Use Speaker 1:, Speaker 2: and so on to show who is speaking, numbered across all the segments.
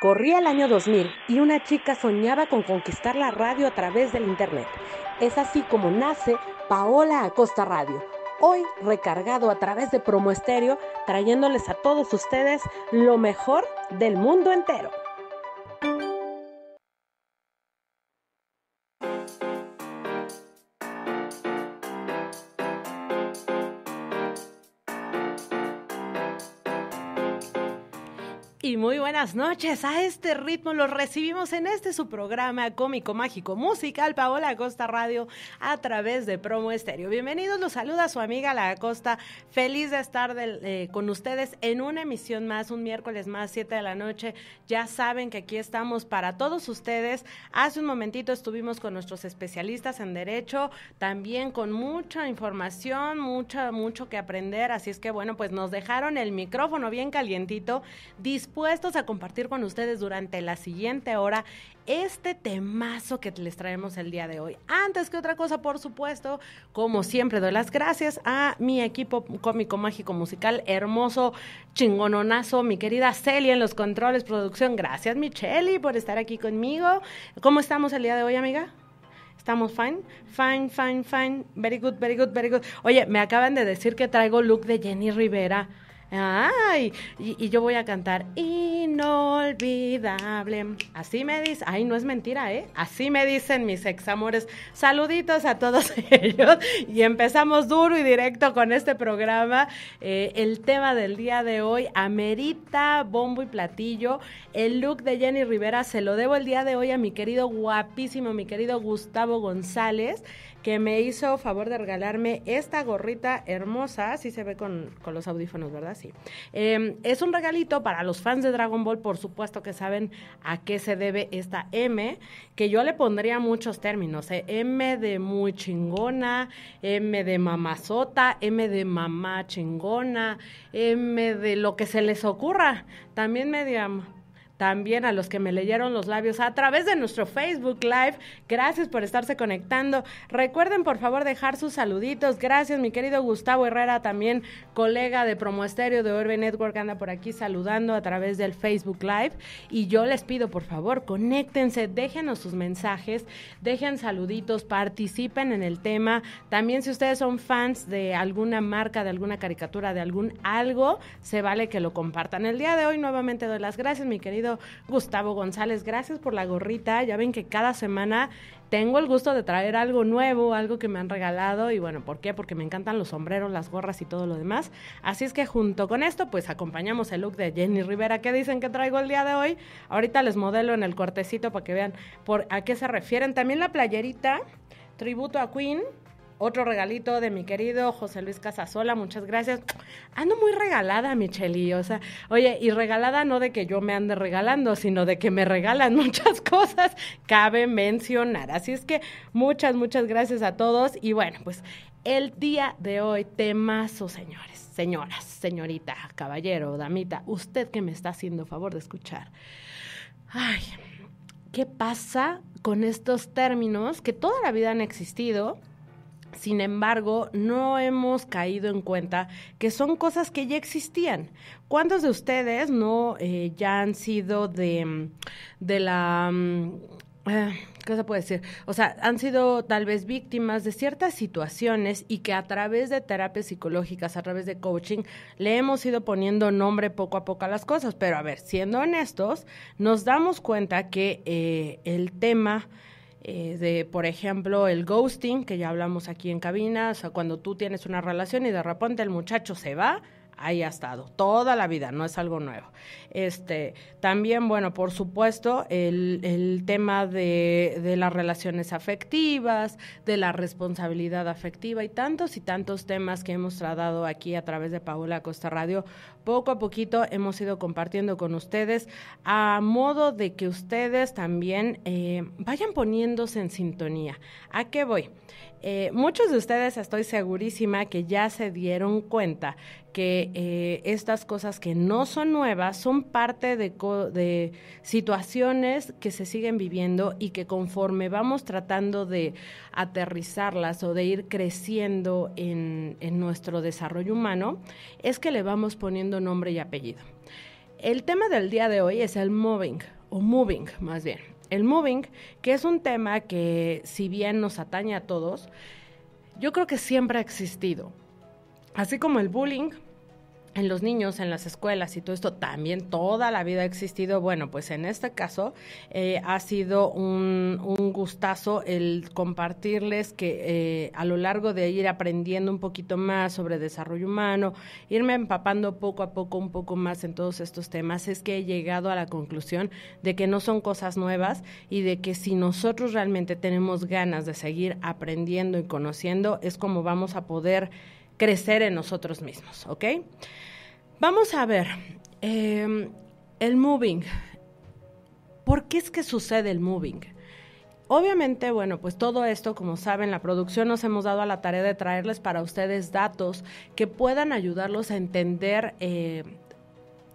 Speaker 1: Corría el año 2000 y una chica soñaba con conquistar la radio a través del Internet. Es así como nace Paola Acosta Radio, hoy recargado a través de Promo trayéndoles a todos ustedes lo mejor del mundo entero. buenas noches. A este ritmo los recibimos en este su programa cómico, mágico, musical, Paola Acosta Radio, a través de Promo Estéreo. Bienvenidos, los saluda su amiga La Acosta. Feliz de estar eh, con ustedes en una emisión más, un miércoles más, 7 de la noche. Ya saben que aquí estamos para todos ustedes. Hace un momentito estuvimos con nuestros especialistas en Derecho, también con mucha información, mucho, mucho que aprender. Así es que, bueno, pues nos dejaron el micrófono bien calientito, dispuestos a compartir con ustedes durante la siguiente hora este temazo que les traemos el día de hoy. Antes que otra cosa, por supuesto, como siempre, doy las gracias a mi equipo cómico, mágico, musical, hermoso, chingononazo, mi querida Celia en los controles, producción. Gracias, Micheli, por estar aquí conmigo. ¿Cómo estamos el día de hoy, amiga? ¿Estamos fine? Fine, fine, fine. Very good, very good, very good. Oye, me acaban de decir que traigo look de Jenny Rivera. Ay, y, yo voy a cantar inolvidable. Así me dicen, ay, no es mentira, ¿eh? Así me dicen mis examores. Saluditos a todos ellos. Y empezamos duro y directo con este programa. Eh, el tema del día de hoy, amerita bombo y platillo. El look de Jenny Rivera se lo debo el día de hoy a mi querido guapísimo, mi querido Gustavo González que me hizo favor de regalarme esta gorrita hermosa. Así se ve con, los audífonos, ¿verdad? Sí. Em, es un regalito para los fans de Dragon Ball, por supuesto que saben a qué se debe esta M, que yo le pondría muchos términos. ¿eh? M de muy chingona, M de mamazota, M de mamá chingona, M de lo que se les ocurra. También media también a los que me leyeron los labios a través de nuestro Facebook Live. Gracias por estarse conectando. Recuerden, por favor, dejar sus saluditos. Gracias, mi querido Gustavo Herrera, también colega de Promoesterio de Orbe Network, anda por aquí saludando a través del Facebook Live. Y yo les pido, por favor, conéctense, déjenos sus mensajes, dejen saluditos, participen en el tema. También si ustedes son fans de alguna marca, de alguna caricatura, de algún algo, se vale que lo compartan. El día de hoy nuevamente doy las gracias, mi querido Gustavo González. Gracias por la gorrita. Ya ven que cada semana tengo el gusto de traer algo nuevo, algo que me han regalado. Y bueno, ¿por qué? Porque me encantan los sombreros, las gorras y todo lo demás. Así es que junto con esto, pues acompañamos el look de Jenny Rivera. ¿Qué dicen que traigo el día de hoy? Ahorita les modelo en el cortecito para que vean por a qué se refieren. También la playerita, tributo a Queen otro regalito de mi querido José Luis Casasola, muchas gracias. Ando muy regalada, Micheli, o sea, oye, y regalada no de que yo me ande regalando, sino de que me regalan muchas cosas, cabe mencionar. Así es que muchas, muchas gracias a todos y bueno, pues el día de hoy, temazo, señores, señoras, señorita, caballero, damita, usted que me está haciendo favor de escuchar. Ay, ¿qué pasa con estos términos que toda la vida han existido? Sin embargo, no hemos caído en cuenta que son cosas que ya existían. ¿Cuántos de ustedes no eh, ya han sido de, de la... Mm, ah, ¿Qué se puede decir? O sea, han sido tal vez víctimas de ciertas situaciones y que a través de terapias psicológicas, a través de coaching, le hemos ido poniendo nombre poco a poco a las cosas. Pero a ver, siendo honestos, nos damos cuenta que eh, el tema eh, de, por ejemplo, el ghosting, que ya hablamos aquí en cabinas o cuando tú tienes una relación y de repente el muchacho se va, ahí ha estado toda la vida, no es algo nuevo. Este, también, bueno, por supuesto, el, tema de, las relaciones afectivas, de la responsabilidad afectiva y tantos y tantos temas que hemos tratado aquí a través de Paola Costa Radio, poco a poquito hemos ido compartiendo con ustedes a modo de que ustedes también eh, vayan poniéndose en sintonía. ¿A qué voy? Eh, muchos de ustedes estoy segurísima que ya se dieron cuenta que eh, estas cosas que no son nuevas son parte de, situaciones que se siguen viviendo y que conforme vamos tratando de aterrizarlas o de ir creciendo en nuestro desarrollo humano, es que le vamos poniendo nombre y apellido. El tema del día de hoy es el moving o moving más bien. El moving, que es un tema que si bien nos atañe a todos, yo creo que siempre ha existido. Así como el bullying, en los niños, en las escuelas y todo esto también toda la vida ha existido. Bueno, pues en este caso eh, ha sido un, un, gustazo el compartirles que eh, a lo largo de ir aprendiendo un poquito más sobre desarrollo humano, irme empapando poco a poco un poco más en todos estos temas, es que he llegado a la conclusión de que no son cosas nuevas y de que si nosotros realmente tenemos ganas de seguir aprendiendo y conociendo, es como vamos a poder crecer en nosotros mismos, ¿ok? Vamos a ver, em, el moving, ¿por qué es que sucede el moving? Obviamente, bueno, pues todo esto, como saben, la producción nos hemos dado a la tarea de traerles para ustedes datos que puedan ayudarlos a entender eh,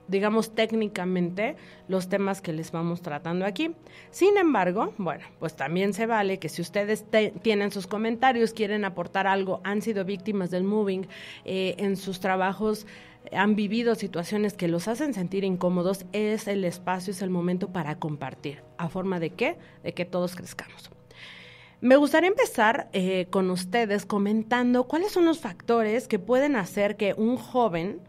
Speaker 1: digamos técnicamente, los temas que les vamos tratando aquí. Sin embargo, bueno, pues también se vale que si ustedes tienen sus comentarios, quieren aportar algo, han sido víctimas del moving eh, en sus trabajos eh, han vivido situaciones que los hacen sentir incómodos, es el espacio, es el momento para compartir. ¿A forma de qué? De que todos crezcamos. Me gustaría empezar eh, con ustedes comentando cuáles son los factores que pueden hacer que un joven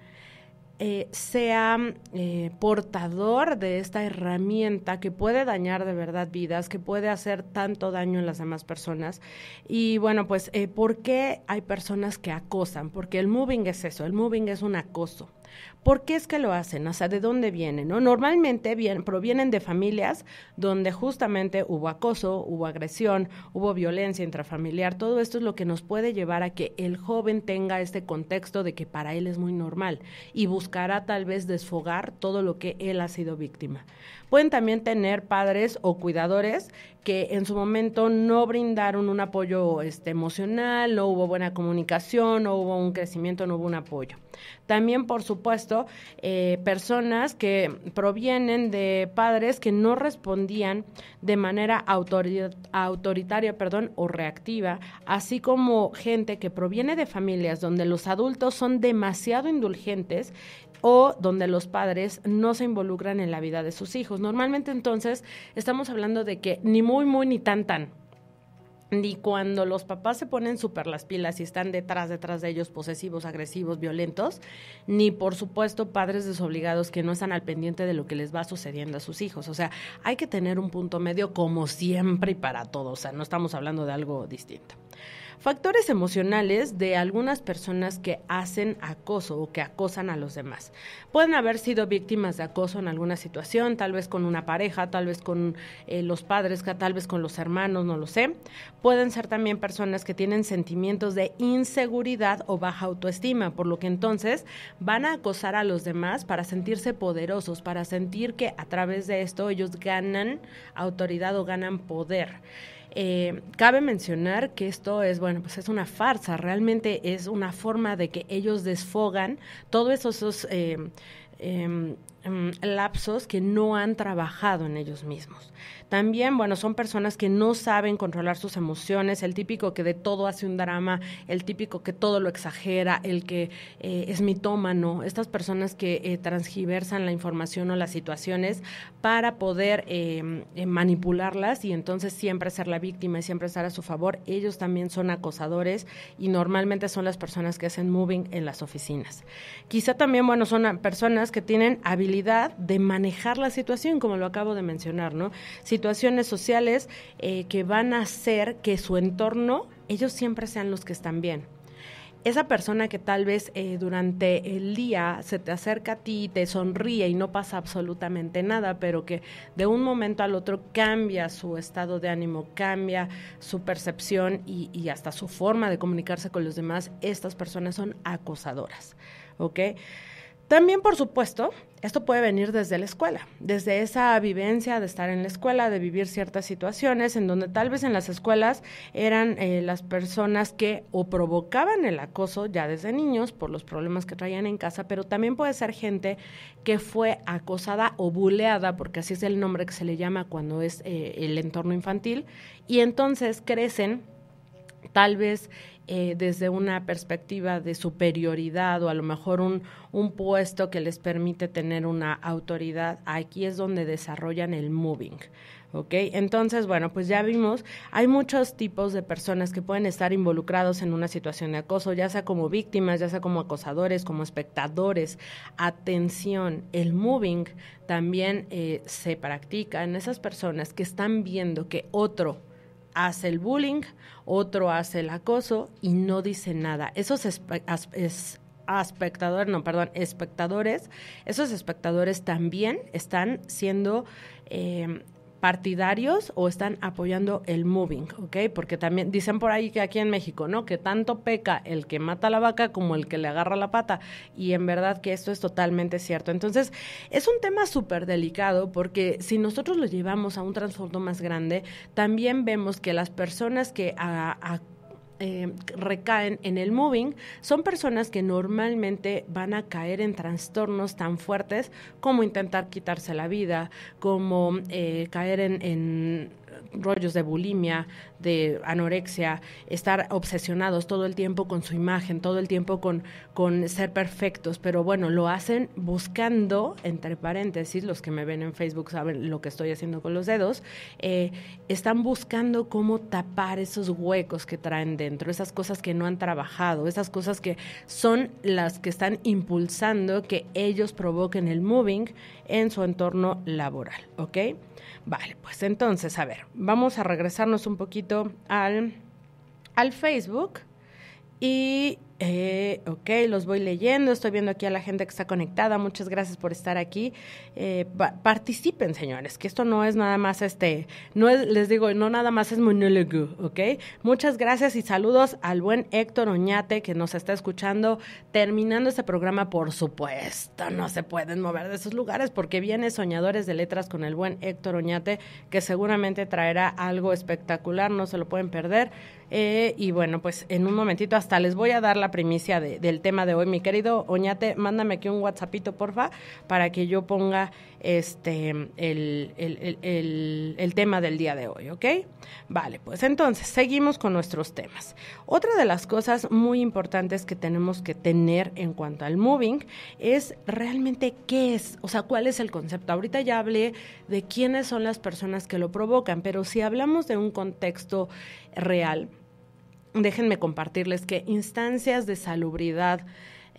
Speaker 1: eh, sea eh, portador de esta herramienta que puede dañar de verdad vidas, que puede hacer tanto daño en las demás personas. Y bueno, pues, eh, ¿por qué hay personas que acosan? Porque el moving es eso, el moving es un acoso. ¿Por qué es que lo hacen? O sea, ¿de dónde vienen? ¿no? Normalmente provienen de familias donde justamente hubo acoso, hubo agresión, hubo violencia intrafamiliar. Todo esto es lo que nos puede llevar a que el joven tenga este contexto de que para él es muy normal y buscará tal vez desfogar todo lo que él ha sido víctima. Pueden también tener padres o cuidadores que en su momento no brindaron un apoyo este, emocional, no hubo buena comunicación, no hubo un crecimiento, no hubo un apoyo. También, por supuesto, eh, personas que provienen de padres que no respondían de manera autoritaria perdón, o reactiva, así como gente que proviene de familias donde los adultos son demasiado indulgentes o donde los padres no se involucran en la vida de sus hijos. Normalmente entonces estamos hablando de que ni muy, muy, ni tan, tan. Ni cuando los papás se ponen súper las pilas y están detrás, detrás de ellos, posesivos, agresivos, violentos, ni por supuesto padres desobligados que no están al pendiente de lo que les va sucediendo a sus hijos. O sea, hay que tener un punto medio como siempre y para todos. O sea, no estamos hablando de algo distinto. Factores emocionales de algunas personas que hacen acoso o que acosan a los demás. Pueden haber sido víctimas de acoso en alguna situación, tal vez con una pareja, tal vez con eh, los padres, tal vez con los hermanos, no lo sé. Pueden ser también personas que tienen sentimientos de inseguridad o baja autoestima, por lo que entonces van a acosar a los demás para sentirse poderosos, para sentir que a través de esto ellos ganan autoridad o ganan poder. Eh, cabe mencionar que esto es, bueno, pues es una farsa, realmente es una forma de que ellos desfogan todos esos, eh, em, em, lapsos que no han trabajado en ellos mismos. También, bueno, son personas que no saben controlar sus emociones, el típico que de todo hace un drama, el típico que todo lo exagera, el que eh, es mitómano, estas personas que eh, transgiversan la información o las situaciones para poder em, eh, manipularlas y entonces siempre ser la víctima y siempre estar a su favor. Ellos también son acosadores y normalmente son las personas que hacen moving en las oficinas. Quizá también, bueno, son personas que tienen habilidad de manejar la situación, como lo acabo de mencionar, ¿no? Si situaciones sociales eh, que van a hacer que su entorno, ellos siempre sean los que están bien esa persona que tal vez eh, durante el día se te acerca a ti, te sonríe y no pasa absolutamente nada, pero que de un momento al otro cambia su estado de ánimo, cambia su percepción y, y hasta su forma de comunicarse con los demás, estas personas son acosadoras. ¿Ok? También, por supuesto, esto puede venir desde la escuela, desde esa vivencia de estar en la escuela, de vivir ciertas situaciones en donde tal vez en las escuelas eran eh, las personas que o provocaban el acoso ya desde niños por los problemas que traían en casa, pero también puede ser gente que fue acosada o buleada, porque así es el nombre que se le llama cuando es eh, el entorno infantil, y entonces crecen tal vez eh, desde una perspectiva de superioridad o a lo mejor un, puesto que les permite tener una autoridad, aquí es donde desarrollan el moving. ¿Ok? Entonces, bueno, pues ya vimos, hay muchos tipos de personas que pueden estar involucrados en una situación de acoso, ya sea como víctimas, ya sea como acosadores, como espectadores. Atención, el moving también eh, se practica en esas personas que están viendo que otro hace el bullying, otro hace el acoso y no dice nada. Esos espectadores, no, perdón, espectadores, esos espectadores también están siendo eh, partidarios o están apoyando el moving, ¿ok? Porque también dicen por ahí que aquí en México, ¿no? Que tanto peca el que mata la vaca como el que le agarra la pata. Y en verdad que esto es totalmente cierto. Entonces, es un tema súper delicado porque si nosotros lo llevamos a un trasfondo más grande, también vemos que las personas que eh, recaen en el moving son personas que normalmente van a caer en trastornos tan fuertes como intentar quitarse la vida, como eh, caer en rollos de bulimia, de anorexia, estar obsesionados todo el tiempo con su imagen, todo el tiempo con, con ser perfectos, pero bueno, lo hacen buscando, entre paréntesis, los que me ven en Facebook saben lo que estoy haciendo con los dedos, eh, están buscando cómo tapar esos huecos que traen dentro, esas cosas que no han trabajado, esas cosas que son las que están impulsando que ellos provoquen el moving en su entorno laboral, ¿ok? Vale, pues entonces, a ver, vamos a regresarnos un poquito al, al Facebook y eh, ok, los voy leyendo, estoy viendo aquí a la gente que está conectada, muchas gracias por estar aquí. Eh, participen, señores, que esto no es nada más este, no es, les digo, no nada más es monólogo, ok. Muchas gracias y saludos al buen Héctor Oñate que nos está escuchando terminando este programa, por supuesto, no se pueden mover de esos lugares porque viene Soñadores de Letras con el buen Héctor Oñate que seguramente traerá algo espectacular, no se lo pueden perder. Eh, y bueno, pues en un momentito hasta les voy a dar la primicia del tema de hoy. Mi querido Oñate, mándame aquí un WhatsAppito, porfa, para que yo ponga este el, el, tema del día de hoy, ¿ok? Vale, pues entonces seguimos con nuestros temas. Otra de las cosas muy importantes que tenemos que tener en cuanto al moving es realmente qué es, o sea, cuál es el concepto. Ahorita ya hablé de quiénes son las personas que lo provocan, pero si hablamos de un contexto real. Déjenme compartirles que instancias de salubridad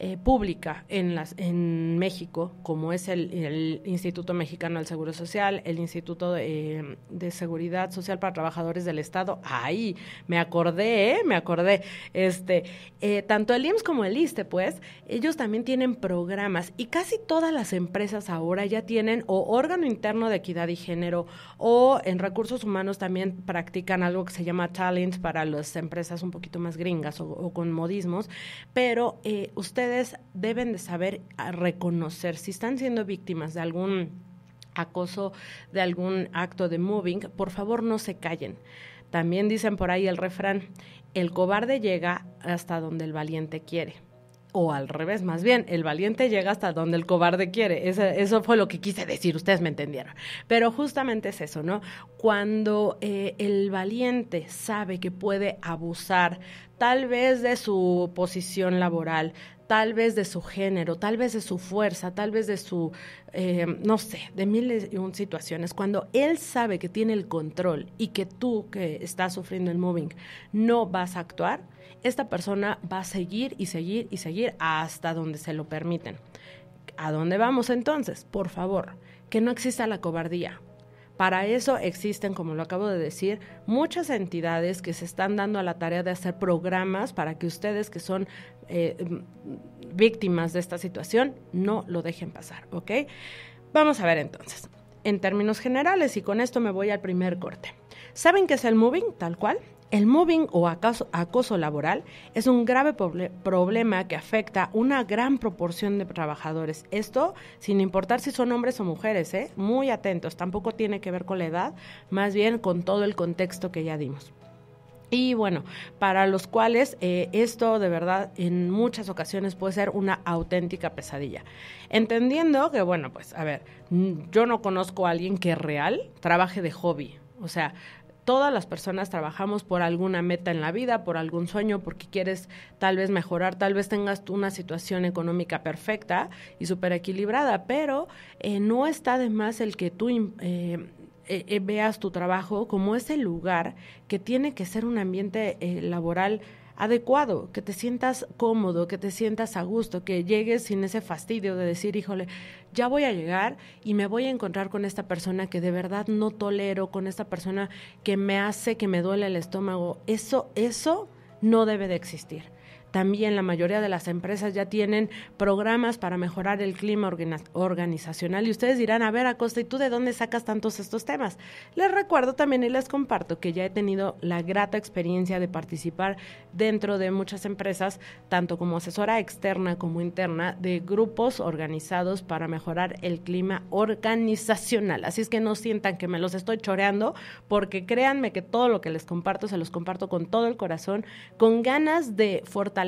Speaker 1: eh, pública en, las, en México, como es el, Instituto Mexicano del Seguro Social, el Instituto eh, de, Seguridad Social para Trabajadores del Estado, ahí me acordé, ¿eh? me acordé, este, tanto el IMSS como el ISTE, pues, ellos también tienen programas y casi todas las empresas ahora ya tienen o órgano interno de equidad y género o en recursos humanos también practican algo que se llama talent para las empresas un poquito más gringas o, o con modismos, pero ustedes deben de saber reconocer si están siendo víctimas de algún acoso, de algún acto de moving, por favor no se callen. También dicen por ahí el refrán, el cobarde llega hasta donde el valiente quiere. O al revés, más bien, el valiente llega hasta donde el cobarde quiere. Eso, fue lo que quise decir, ustedes me entendieron. Pero justamente es eso, ¿no? Cuando eh, el valiente sabe que puede abusar tal vez de su posición laboral, tal vez de su género, tal vez de su fuerza, tal vez de su, eh, no sé, de mil y situaciones. Cuando él sabe que tiene el control y que tú que estás sufriendo el moving no vas a actuar, esta persona va a seguir y seguir y seguir hasta donde se lo permiten. ¿A dónde vamos entonces? Por favor, que no exista la cobardía, para eso existen, como lo acabo de decir, muchas entidades que se están dando a la tarea de hacer programas para que ustedes que son eh, víctimas de esta situación no lo dejen pasar, ¿ok? Vamos a ver entonces, en términos generales, y con esto me voy al primer corte. ¿Saben qué es el moving, tal cual? El mobbing o acoso, laboral es un grave problema que afecta una gran proporción de trabajadores. Esto sin importar si son hombres o mujeres, ¿eh? muy atentos. Tampoco tiene que ver con la edad, más bien con todo el contexto que ya dimos. Y bueno, para los cuales eh, esto de verdad en muchas ocasiones puede ser una auténtica pesadilla. Entendiendo que, bueno, pues a ver, yo no conozco a alguien que real trabaje de hobby. O sea, todas las personas trabajamos por alguna meta en la vida, por algún sueño, porque quieres tal vez mejorar, tal vez tengas una situación económica perfecta y súper equilibrada, pero eh, no está de más el que tú eh, eh, veas tu trabajo como ese lugar que tiene que ser un ambiente laboral adecuado, que te sientas cómodo, que te sientas a gusto, que llegues sin ese fastidio de decir, híjole, ya voy a llegar y me voy a encontrar con esta persona que de verdad no tolero, con esta persona que me hace que me duele el estómago. Eso, eso no debe de existir. También la mayoría de las empresas ya tienen programas para mejorar el clima organizacional y ustedes dirán, a ver Acosta, ¿y tú de dónde sacas tantos estos temas? Les recuerdo también y les comparto que ya he tenido la grata experiencia de participar dentro de muchas empresas, tanto como asesora externa como interna, de grupos organizados para mejorar el clima organizacional. Así es que no sientan que me los estoy choreando, porque créanme que todo lo que les comparto se los comparto con todo el corazón, con ganas de fortalecer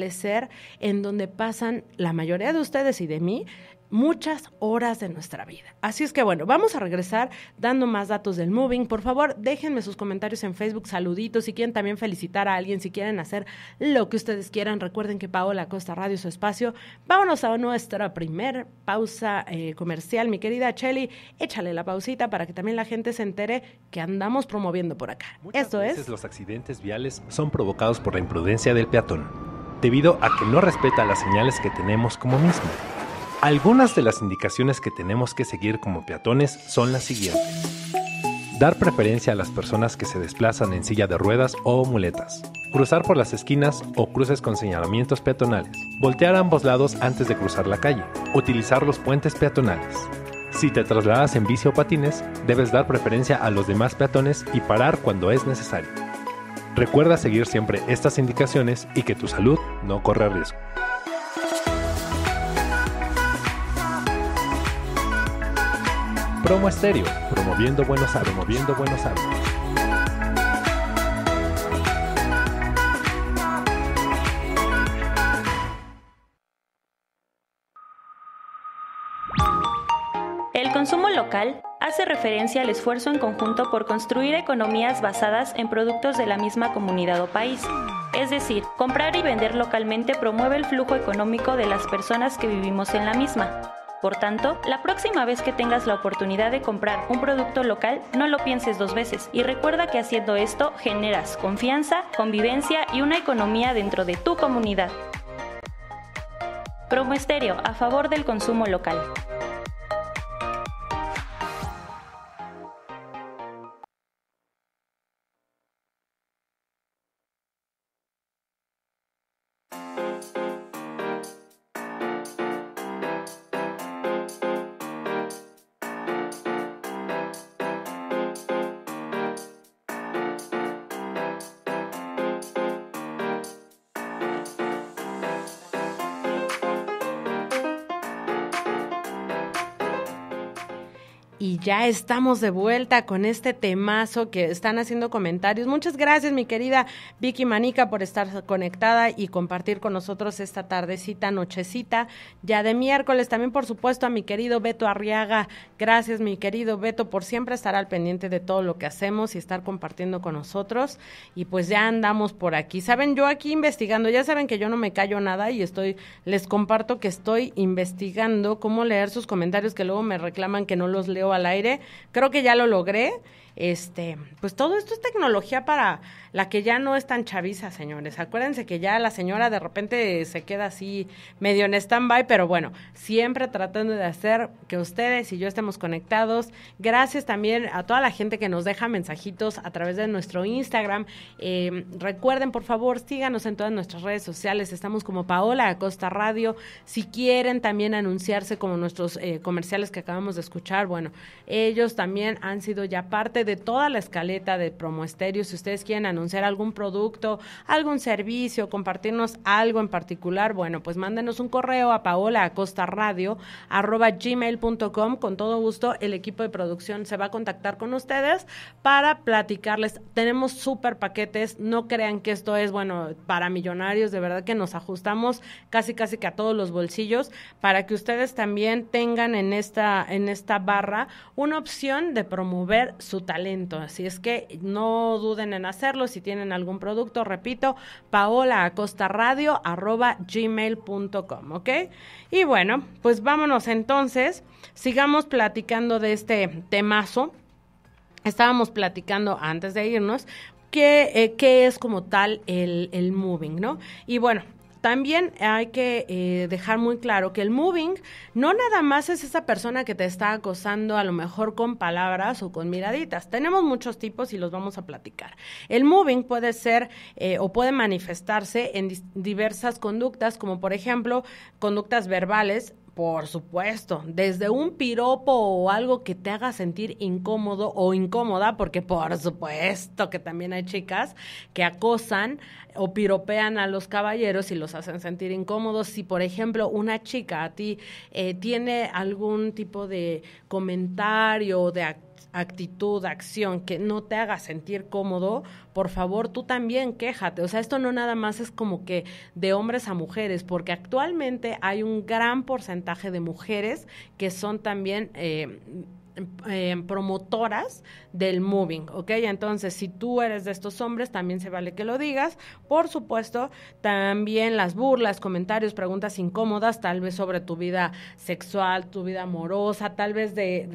Speaker 1: en donde pasan la mayoría de ustedes y de mí muchas horas de nuestra vida. Así es que bueno, vamos a regresar dando más datos del moving. Por favor, déjenme sus comentarios en Facebook, saluditos, si quieren también felicitar a alguien, si quieren hacer lo que ustedes quieran. Recuerden que Paola Costa Radio es su espacio. Vámonos a nuestra primer pausa eh, comercial, mi querida Chelly. Échale la pausita para que también la gente se entere que andamos promoviendo por acá. Esto es... Los accidentes viales son provocados por la imprudencia del peatón debido a que no respeta las señales que tenemos como mismo. Algunas de las indicaciones que tenemos que seguir como peatones son las siguientes. Dar preferencia a las personas que se desplazan en silla de ruedas o muletas. Cruzar por las esquinas o cruces con señalamientos peatonales. Voltear a ambos lados antes de cruzar la calle. Utilizar los puentes peatonales. Si te trasladas en bici o patines, debes dar preferencia a los demás peatones y parar cuando es necesario. Recuerda seguir siempre estas indicaciones y que tu salud no corra riesgo.
Speaker 2: Promo Estéreo, promoviendo buenos hábitos, promoviendo buenos hábitos.
Speaker 1: hace referencia al esfuerzo en conjunto por construir economías basadas en productos de la misma comunidad o país. Es decir, comprar y vender localmente promueve el flujo económico de las personas que vivimos en la misma. Por tanto, la próxima vez que tengas la oportunidad de comprar un producto local, no lo pienses dos veces y recuerda que haciendo esto generas confianza, convivencia y una economía dentro de tu comunidad. estéreo a favor del consumo local. y ya estamos de vuelta con este temazo que están haciendo comentarios. Muchas gracias, mi querida Vicky Manica, por estar conectada y compartir con nosotros esta tardecita, nochecita, ya de miércoles. También, por supuesto, a mi querido Beto Arriaga. Gracias, mi querido Beto, por siempre estar al pendiente de todo lo que hacemos y estar compartiendo con nosotros. Y pues ya andamos por aquí. Saben, yo aquí investigando, ya saben que yo no me callo nada y estoy, les comparto que estoy investigando cómo leer sus comentarios que luego me reclaman que no los leo al aire. Creo que ya lo logré. Este, pues todo esto es tecnología para la que ya no es tan chaviza, señores. Acuérdense que ya la señora de repente se queda así medio en stand-by, pero bueno, siempre tratando de hacer que ustedes y yo estemos conectados. Gracias también a toda la gente que nos deja mensajitos a través de nuestro Instagram. Em, recuerden, por favor, síganos en todas nuestras redes sociales. Estamos como Paola Acosta Radio. Si quieren también anunciarse como nuestros eh, comerciales que acabamos de escuchar, bueno, ellos también han sido ya parte de toda la escaleta de Promo Si ustedes quieren anunciar algún producto, algún servicio, compartirnos algo en particular, bueno, pues mándenos un correo a gmail.com Con todo gusto, el equipo de producción se va a contactar con ustedes para platicarles. Tenemos súper paquetes. No crean que esto es, bueno, para millonarios. De verdad que nos ajustamos casi, casi que a todos los bolsillos para que ustedes también tengan en esta, en esta barra una opción de promover su talento. Así es que no duden en hacerlo. Si tienen algún producto, repito, paolaacostaradio.gmail.com, ¿ok? Y bueno, pues vámonos entonces, sigamos platicando de este temazo. Estábamos platicando antes de irnos, qué, eh, qué es como tal el, el moving, ¿no? Y bueno, también hay que eh, dejar muy claro que el moving no nada más es esa persona que te está acosando a lo mejor con palabras o con miraditas. Tenemos muchos tipos y los vamos a platicar. El moving puede ser eh, o puede manifestarse en diversas conductas, como por ejemplo conductas verbales, por supuesto, desde un piropo o algo que te haga sentir incómodo o incómoda, porque por supuesto que también hay chicas que acosan o piropean a los caballeros y los hacen sentir incómodos. Si, por ejemplo, una chica a ti eh, tiene algún tipo de comentario o de actitud, acción que no te haga sentir cómodo, por favor tú también quéjate. O sea, esto no nada más es como que de hombres a mujeres, porque actualmente hay un gran porcentaje de mujeres que son también... Eh, promotoras del moving, ¿ok? Entonces, si tú eres de estos hombres, también se vale que lo digas. Por supuesto, también las burlas, comentarios, preguntas incómodas, tal vez sobre tu vida sexual, tu vida amorosa, tal vez de,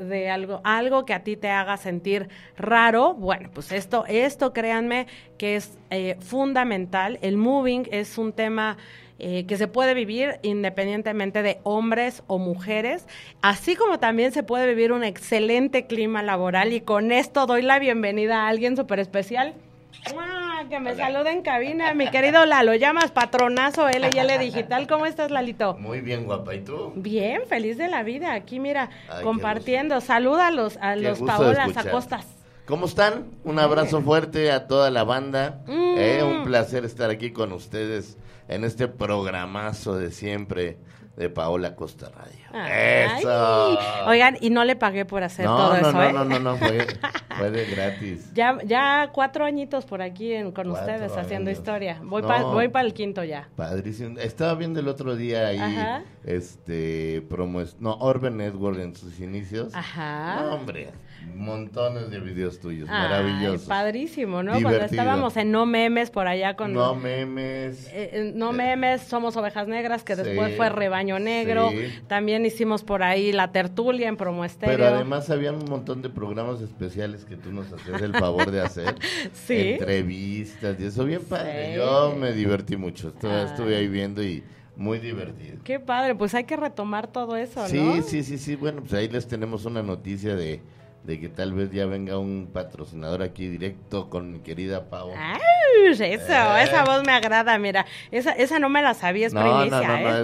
Speaker 1: de, algo, algo que a ti te haga sentir raro. Bueno, pues esto, esto créanme que es eh, fundamental. El moving es un tema... Eh, que se puede vivir independientemente de hombres o mujeres, así como también se puede vivir un excelente clima laboral. Y con esto doy la bienvenida a alguien súper especial. Ah, que me saluda en cabina, mi querido Lalo. Llamas patronazo LL Digital. ¿Cómo estás, Lalito? Muy
Speaker 2: bien, guapa. ¿Y tú?
Speaker 1: Bien, feliz de la vida. Aquí, mira, compartiendo. saluda a los Paolas Acostas.
Speaker 2: ¿Cómo están? Un abrazo fuerte a toda la banda. Eh, mm. un placer estar aquí con ustedes en este programazo de siempre de Paola Costa Radio. ¡Eso! Oigan,
Speaker 1: y no le pagué por hacer todo no, eso, no, ¿eh? no,
Speaker 2: no, no, fue, de gratis.
Speaker 1: Ya, ya cuatro añitos por aquí con ustedes haciendo historia. Voy voy para el quinto ya.
Speaker 2: Padrísimo. Estaba viendo el otro día ahí, este, promo, no, Orbe Network en sus inicios.
Speaker 1: Ajá. No, hombre,
Speaker 2: montones de videos tuyos, maravillosos. Padrísimo, ¿no? Cuando estábamos
Speaker 1: en No Memes por allá con... No
Speaker 2: Memes.
Speaker 1: Eh, eh, no eh, Memes, Somos Ovejas Negras, que después fue Rebaño Negro. También hicimos por ahí La Tertulia en promoester Pero además
Speaker 2: había un montón de programas especiales que tú nos haces el favor de hacer. sí. Entrevistas y eso, bien padre. Yo me divertí mucho, estuve, estuve ahí viendo y... Muy divertido.
Speaker 1: Qué padre, pues hay que retomar todo eso, ¿no? Sí, sí,
Speaker 2: sí, sí. Bueno, pues ahí les tenemos una noticia de, de que tal vez ya venga un patrocinador aquí directo con mi querida Pavo.
Speaker 1: eso, esa eh. voz me agrada, mira. Esa, esa no me la sabía, es primicia, no, no,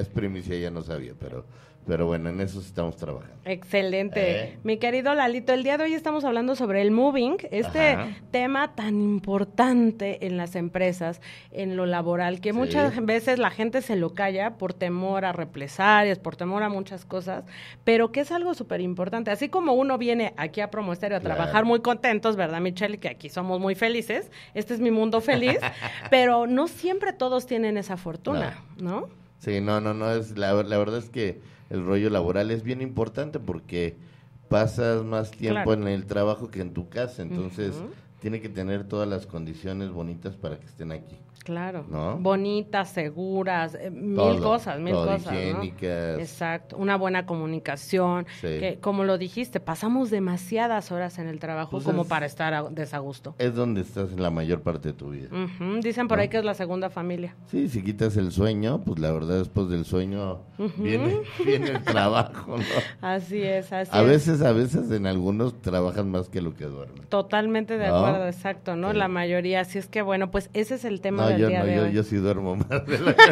Speaker 1: es,
Speaker 2: primicia, ya no sabía, pero pero bueno, en eso estamos trabajando.
Speaker 1: Excelente. ¿Eh? Mi querido Lalito, el día de hoy estamos hablando sobre el moving, este tema tan importante en las empresas, en lo laboral, que muchas veces la gente se lo calla por temor a represalias, por temor a muchas cosas, pero que es algo súper importante. Así como uno viene aquí a y a trabajar muy contentos, ¿verdad, Michelle? Que aquí somos muy felices. Este es mi mundo feliz, pero no siempre todos tienen esa fortuna, ¿no?
Speaker 2: Sí, no, no, no. Es, la verdad es que el rollo laboral es bien importante porque pasas más tiempo en el trabajo que en tu casa, entonces tiene que tener todas las condiciones bonitas para que estén aquí.
Speaker 1: Claro. Bonitas, seguras, eh, mil cosas, mil cosas. Higiénicas. Exacto. Una buena comunicación. Que, como lo dijiste, pasamos demasiadas horas en el trabajo pues como para estar desagusto.
Speaker 2: Es donde estás en la mayor parte de tu vida.
Speaker 1: Dicen por ahí que es la segunda familia.
Speaker 2: Sí, si quitas el sueño, pues la verdad después del sueño viene, viene, el trabajo,
Speaker 1: Así es, así a veces,
Speaker 2: a veces en algunos trabajan más que lo que duermen.
Speaker 1: Totalmente de acuerdo, exacto, ¿no? La mayoría. Así es que bueno, pues ese es el tema no,
Speaker 2: yo sí duermo más de la que...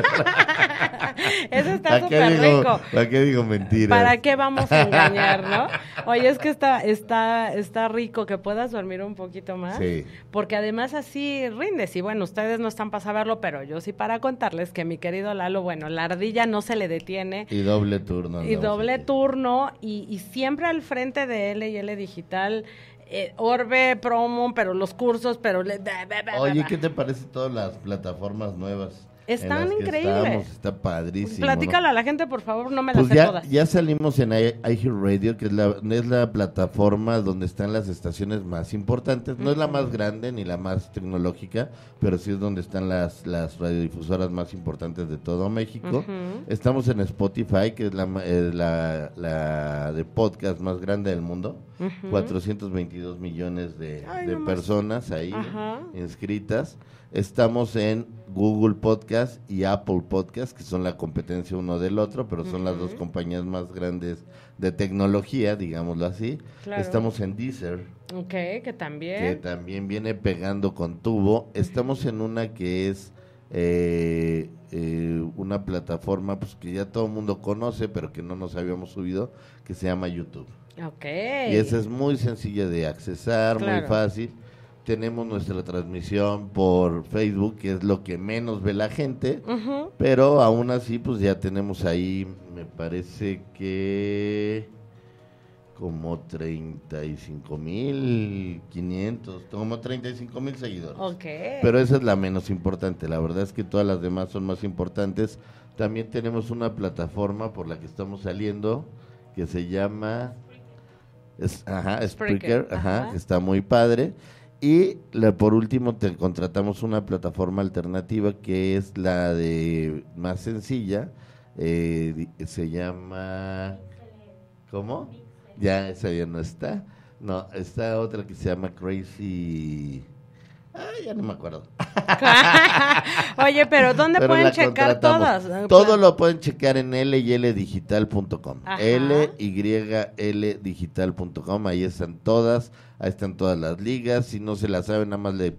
Speaker 1: Eso está súper rico.
Speaker 2: ¿Para qué digo mentira? ¿Para qué vamos a engañar, no?
Speaker 1: Oye, es que está, está, está rico que puedas dormir un poquito más. Sí. Porque además así rindes. Y bueno, ustedes no están para saberlo, pero yo sí para contarles que mi querido Lalo, bueno, la ardilla no se le detiene.
Speaker 2: Y doble turno. Y doble
Speaker 1: turno. Y, siempre al frente de y L L Digital eh, Orbe, Promo, pero los cursos, pero... Le, Oye, ¿qué
Speaker 2: te parece todas las plataformas nuevas?
Speaker 1: Están increíbles.
Speaker 2: está padrísimo. Platícala
Speaker 1: a la gente, por favor, no me las pues ayudas ya,
Speaker 2: Ya salimos en iHeartRadio, que es la, es la plataforma donde están las estaciones más importantes. No es la más grande ni la más tecnológica, pero sí es donde están las, las radiodifusoras más importantes de todo México. Estamos en Spotify, que es eh, la, la, de podcast más grande del mundo. 422 millones de, de personas ahí inscritas. Estamos en Google Podcast y Apple Podcast, que son la competencia uno del otro, pero son las dos compañías más grandes de tecnología, digámoslo así. Estamos en Deezer.
Speaker 1: que también. Que
Speaker 2: también viene pegando con tubo. Estamos en una que es eh, eh, una plataforma pues, que ya todo el mundo conoce, pero que no nos habíamos subido, que se llama YouTube.
Speaker 1: Y esa es
Speaker 2: muy sencilla de accesar, muy fácil tenemos nuestra transmisión por Facebook, que es lo que menos ve la gente, pero aún así pues ya tenemos ahí, me parece que como 35 mil 500, como 35 mil seguidores. Pero esa es la menos importante, la verdad es que todas las demás son más importantes. También tenemos una plataforma por la que estamos saliendo que se llama... Es, ajá, Spreaker, ajá, está muy padre. Y la, por último, te contratamos una plataforma alternativa que es la de más sencilla. Eh, se llama. ¿Cómo? Ya esa ya no está. No, está otra que se llama Crazy. Ah, ya no me acuerdo.
Speaker 1: Oye, pero ¿dónde pueden checar todas? Todo
Speaker 2: lo pueden checar en lyldigital.com. digital.com Ahí están todas. Ahí están todas las ligas. Si no se las saben, nada más le,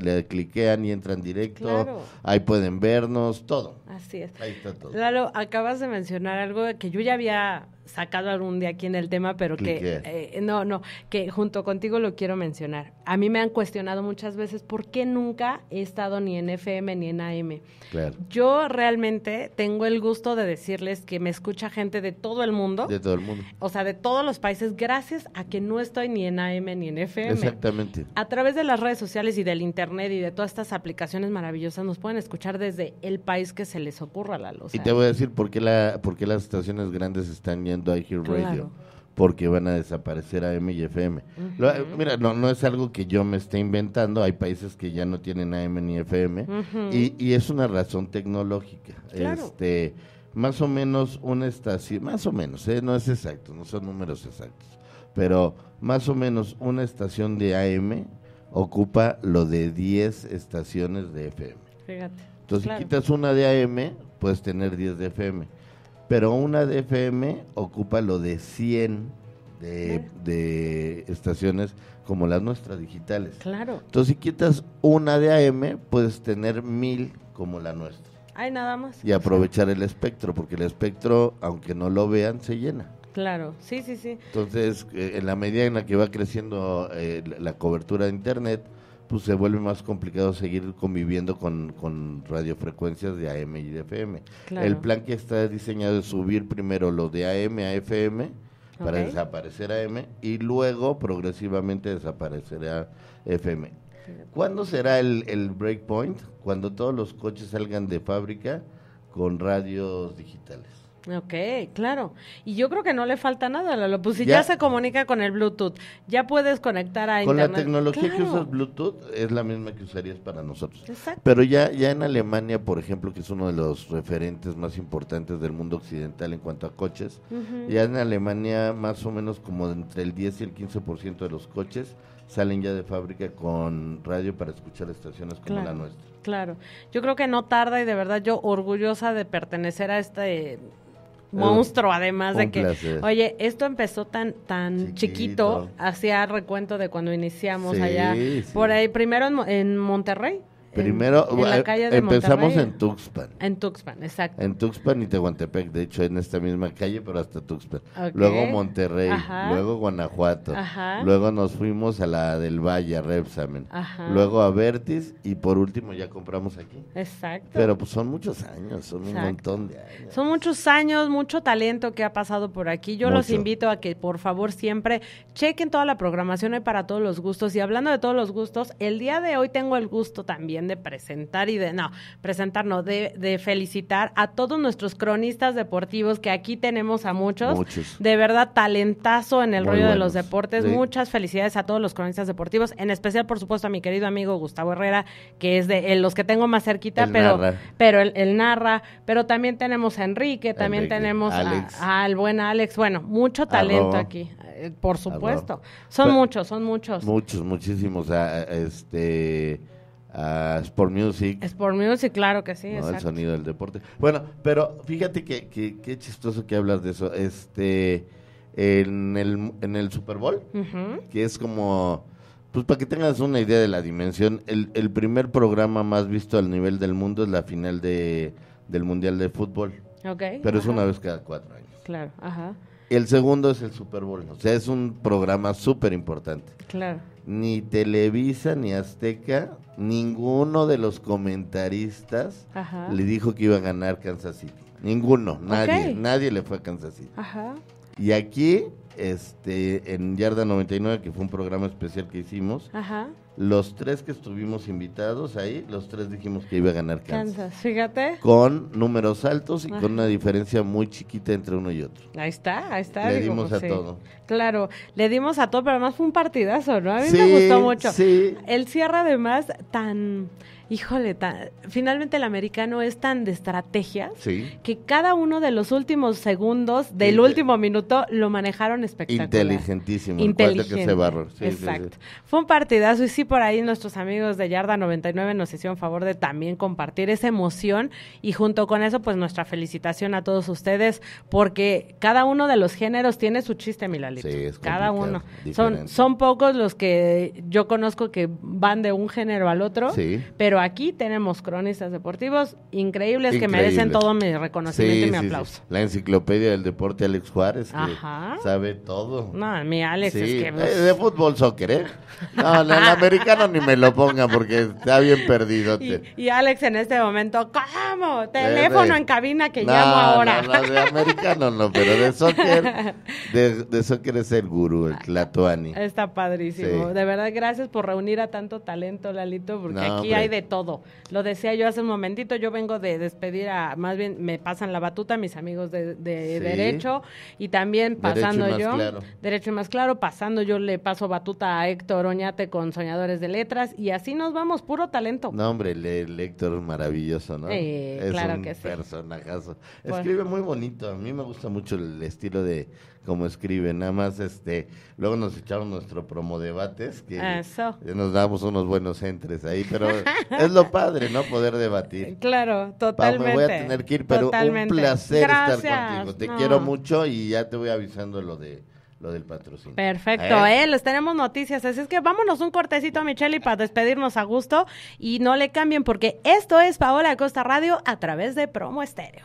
Speaker 2: le cliquean y entran directo. Ahí pueden vernos, todo.
Speaker 1: Así es. Ahí está todo. acabas de mencionar algo que yo ya había sacado algún día aquí en el tema, pero que eh, no, no, que junto contigo lo quiero mencionar. A mí me han cuestionado muchas veces por qué nunca he estado ni en FM ni en AM. Claro. Yo realmente tengo el gusto de decirles que me escucha gente de todo el mundo. De
Speaker 2: todo el mundo. O
Speaker 1: sea, de todos los países, gracias a que no estoy ni en AM ni en FM.
Speaker 2: Exactamente.
Speaker 1: A través de las redes sociales y del internet y de todas estas aplicaciones maravillosas nos pueden escuchar desde el país que se les ocurra la luz. Y te voy
Speaker 2: a decir por qué, la, por qué las estaciones grandes están yendo Radio, porque van a desaparecer AM y FM. mira, no, no es algo que yo me esté inventando, hay países que ya no tienen AM ni FM, y, es una razón tecnológica. Este, más o menos una estación, más o menos, ¿eh? no es exacto, no son números exactos, pero más o menos una estación de AM ocupa lo de 10 estaciones de FM. Entonces, si quitas una de AM, puedes tener 10 de FM pero una de FM ocupa lo de 100 de, estaciones como las nuestras digitales. Claro. Entonces, si quitas una de AM, puedes tener mil como la nuestra.
Speaker 1: Ay, nada más. Y
Speaker 2: aprovechar el espectro, porque el espectro, aunque no lo vean, se llena.
Speaker 1: Claro, sí, sí, sí.
Speaker 2: Entonces, eh, en la medida en la que va creciendo eh, la cobertura de Internet, pues se vuelve más complicado seguir conviviendo con, radiofrecuencias de AM y de FM. El plan que está diseñado es subir primero lo de AM a FM para desaparecer AM y luego progresivamente desaparecerá FM. ¿Cuándo será el, el breakpoint? Cuando todos los coches salgan de fábrica con radios digitales.
Speaker 1: Ok, claro. Y yo creo que no le falta nada, Lalo. Pues si ya, se comunica con el Bluetooth, ya puedes conectar a internet. Con la tecnología que usas
Speaker 2: Bluetooth es la misma que usarías para nosotros. Exacto. Pero ya, ya en Alemania, por ejemplo, que es uno de los referentes más importantes del mundo occidental en cuanto a coches, ya en Alemania más o menos como entre el 10 y el 15% de los coches salen ya de fábrica con radio para escuchar estaciones como la nuestra.
Speaker 1: Claro, yo creo que no tarda y de verdad yo orgullosa de pertenecer a este monstruo, además de que, oye, esto empezó tan, tan chiquito, hacía recuento de cuando iniciamos allá, por ahí, primero en Monterrey, Primero, eh, empezamos en Tuxpan. En Tuxpan, exacto.
Speaker 2: En Tuxpan y Tehuantepec, de hecho, en esta misma calle, pero hasta Tuxpan. Luego Monterrey, luego Guanajuato. Luego nos fuimos a la del Valle, a Repsamen. Luego a Vertis y por último ya compramos aquí.
Speaker 1: Exacto. Pero
Speaker 2: pues son muchos años, son un montón de
Speaker 1: años. Son muchos años, mucho talento que ha pasado por aquí. Yo los invito a que por favor siempre chequen toda la programación, hay para todos los gustos. Y hablando de todos los gustos, el día de hoy tengo el gusto también de presentar y de, no, presentarnos, de, de felicitar a todos nuestros cronistas deportivos, que aquí tenemos a muchos. De verdad, talentazo en el rollo de los deportes. Muchas felicidades a todos los cronistas deportivos, en especial, por supuesto, a mi querido amigo Gustavo Herrera, que es de eh, los que tengo más cerquita, pero, pero el narra. Pero también tenemos a Enrique, también tenemos al buen Alex. Bueno, mucho talento aquí eh, por supuesto. Son muchos, son muchos.
Speaker 2: Muchos, muchísimos. Este, Sport Music.
Speaker 1: Sport Music, claro que sí. El
Speaker 2: sonido del deporte. Bueno, pero fíjate que, chistoso que hablas de eso. Este, en el, en el Super Bowl, que es como, pues para que tengas una idea de la dimensión, el, primer programa más visto al nivel del mundo es la final del Mundial de Fútbol. Okay, pero es una vez cada cuatro años.
Speaker 1: Claro, ajá.
Speaker 2: El segundo es el Super Bowl. O sea, es un programa súper importante. Claro ni Televisa ni Azteca, ninguno de los comentaristas le dijo que iba a ganar Kansas City. Ninguno, nadie, nadie le fue a Kansas City. Ajá. Y aquí, este, en Yarda 99, que fue un programa especial que hicimos, Ajá los tres que estuvimos invitados ahí, los tres dijimos que iba a ganar Kansas.
Speaker 1: fíjate.
Speaker 2: Con números altos y con una diferencia muy chiquita entre uno y otro.
Speaker 1: Ahí está, ahí está. Le dimos pues a todo. Claro, le dimos a todo, pero además fue un partidazo, ¿no? A mí me gustó mucho. Sí. El cierre además tan híjole, finalmente el americano es tan de estrategia que cada uno de los últimos segundos del último minuto lo manejaron espectacular.
Speaker 2: Inteligentísimo. Inteligente. Que se sí, Exacto.
Speaker 1: Fue un partidazo y sí por ahí nuestros amigos de Yarda 99 nos hicieron favor de también compartir esa emoción y junto con eso pues nuestra felicitación a todos ustedes porque cada uno de los géneros tiene su chiste, Milalito. Sí, es cada uno. Son son pocos los que yo conozco que van de un género al otro, pero aquí tenemos cronistas deportivos increíbles que merecen todo mi reconocimiento y mi aplauso.
Speaker 2: La enciclopedia del deporte Alex Juárez, que sabe todo.
Speaker 1: No, mi Alex es que... Eh, de
Speaker 2: fútbol, soccer, ¿eh? No, el americano ni me lo ponga porque está bien perdido.
Speaker 1: Y, Alex en este momento, ¿cómo? Eh, Teléfono en cabina que llamo ahora. No, no,
Speaker 2: de americano no, pero de soccer, de, soccer es el gurú, el Tlatoani.
Speaker 1: Está padrísimo. De verdad, gracias por reunir a tanto talento, Lalito, porque aquí hay de todo. Lo decía yo hace un momentito, yo vengo de despedir a, más bien me pasan la batuta mis amigos de, Derecho y también pasando yo, Derecho y más claro, pasando yo le paso batuta a Héctor Oñate con Soñadores de Letras y así nos vamos, puro talento. No,
Speaker 2: hombre, el, Héctor maravilloso, ¿no? es un que pues Escribe muy bonito, a mí me gusta mucho el estilo de como escribe, Nada más, este, luego nos echaron nuestro promo debates, que eh, nos damos unos buenos entres ahí, pero es lo padre, ¿no? Poder debatir. Claro, totalmente. me voy a tener que ir, pero un placer estar contigo. Te quiero mucho y ya te voy avisando lo de lo del patrocinio. Perfecto, ¿eh?
Speaker 1: les tenemos noticias, así es que vámonos un cortecito a Michelle para despedirnos a gusto y no le cambien porque esto es Paola Costa Radio a través de Promo Estéreo.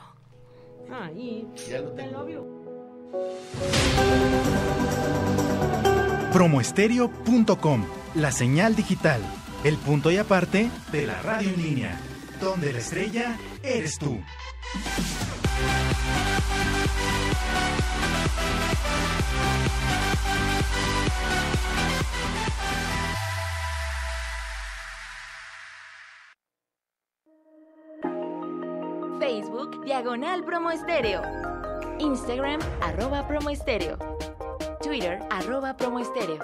Speaker 1: Ahí, ya lo Promoestereo.com, la señal digital, el punto y aparte de la radio en línea, donde la estrella eres tú. Facebook, diagonal promoestéreo. Instagram, arroba promoestereo. Twitter, arroba promoestereo.